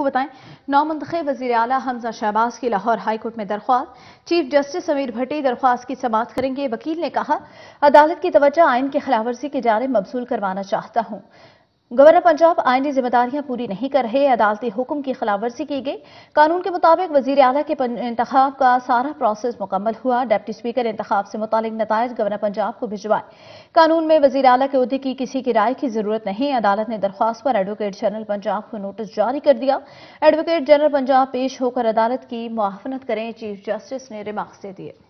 को बताएं नौ मंतखे वजी अला हमजा शहबाज की लाहौर हाईकोर्ट में दरख्वास्त चीफ जस्टिस समीर भट्टी दरख्वास्त की समात करेंगे वकील ने कहा अदालत की तवज्जा आइन की खिलाफवर्जी के जारे मबसूल करवाना चाहता हूं गवर्नर पंजाब आईनी जिम्मेदारियां पूरी नहीं कर रहे अदालती हुक्म की खिलाफवर्जी की गई कानून के मुताबिक वजीर अला के इंतब का सारा प्रोसेस मुकम्मल हुआ डिप्टी स्पीकर इंतब से मुतलिक नतज गवर्नर पंजाब को भिजवाए कानून में वजीर अला के अहदे की किसी की राय की जरूरत नहीं अदालत ने दरख्वास्त पर एडवोकेट जनरल पंजाब को नोटिस जारी कर दिया एडवोकेट जनरल पंजाब पेश होकर अदालत की मुआफनत करें चीफ जस्टिस ने रिमार्क्स दे दिए